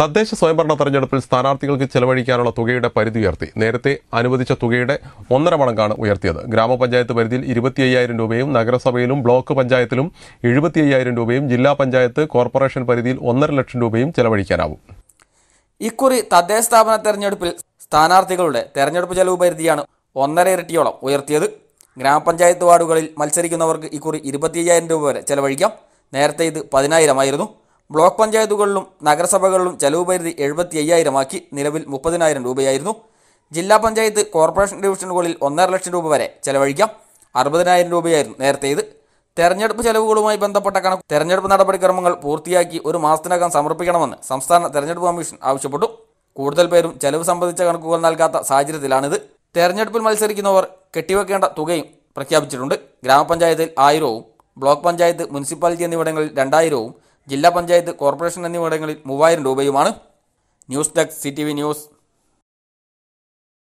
തദ്ദേശ സ്വയംഭരണ തെരഞ്ഞെടുപ്പിൽ സ്ഥാനാർത്ഥികൾക്ക് ചെലവഴിക്കാനുള്ള തുകയുടെ പരിധി ഉയർത്തി നേരത്തെ അനുവദിച്ച തുകയുടെ ഒന്നര മടങ്ങാണ് ഉയർത്തിയത് ഗ്രാമപഞ്ചായത്ത് പരിധിയിൽ ഇരുപത്തി അയ്യായിരം രൂപയും നഗരസഭയിലും ബ്ലോക്ക് പഞ്ചായത്തിലും എഴുപത്തി അയ്യായിരം രൂപയും ജില്ലാ പഞ്ചായത്ത് കോർപ്പറേഷൻ പരിധിയിൽ ഒന്നര ലക്ഷം രൂപയും ചെലവഴിക്കാനാവും ഇക്കുറി തദ്ദേശ സ്ഥാപന തെരഞ്ഞെടുപ്പിൽ സ്ഥാനാർത്ഥികളുടെ തെരഞ്ഞെടുപ്പ് ചെലവ് പരിധിയാണ് ഒന്നര ഇരട്ടിയോളം ഉയർത്തിയത് ഗ്രാമപഞ്ചായത്ത് വാർഡുകളിൽ മത്സരിക്കുന്നവർക്ക് ഇക്കുറി ഇരുപത്തി അയ്യായിരം രൂപ വരെ ചെലവഴിക്കാം നേരത്തെ ഇത് പതിനായിരമായിരുന്നു ബ്ലോക്ക് പഞ്ചായത്തുകളിലും നഗരസഭകളിലും ചെലവ് പരിധി എഴുപത്തി അയ്യായിരമാക്കി നിലവിൽ മുപ്പതിനായിരം രൂപയായിരുന്നു ജില്ലാ പഞ്ചായത്ത് കോർപ്പറേഷൻ ഡിവിഷനുകളിൽ ഒന്നര ലക്ഷം രൂപ വരെ ചെലവഴിക്കാം അറുപതിനായിരം രൂപയായിരുന്നു നേരത്തെ ഇത് തെരഞ്ഞെടുപ്പ് ചെലവുകളുമായി ബന്ധപ്പെട്ട കണക്ക് തെരഞ്ഞെടുപ്പ് നടപടിക്രമങ്ങൾ പൂർത്തിയാക്കി ഒരു മാസത്തിനകം സമർപ്പിക്കണമെന്ന് സംസ്ഥാന തെരഞ്ഞെടുപ്പ് കമ്മീഷൻ ആവശ്യപ്പെട്ടു കൂടുതൽ പേരും ചെലവ് സംബന്ധിച്ച കണക്കുകൾ നൽകാത്ത സാഹചര്യത്തിലാണിത് തെരഞ്ഞെടുപ്പിൽ മത്സരിക്കുന്നവർ കെട്ടിവെക്കേണ്ട തുകയും പ്രഖ്യാപിച്ചിട്ടുണ്ട് ഗ്രാമപഞ്ചായത്തിൽ ആയിരവും ബ്ലോക്ക് പഞ്ചായത്ത് മുനിസിപ്പാലിറ്റി എന്നിവിടങ്ങളിൽ രണ്ടായിരവും ജില്ലാ പഞ്ചായത്ത് കോർപ്പറേഷൻ എന്നിവിടങ്ങളിൽ മൂവായിരം രൂപയുമാണ് news desk C T V news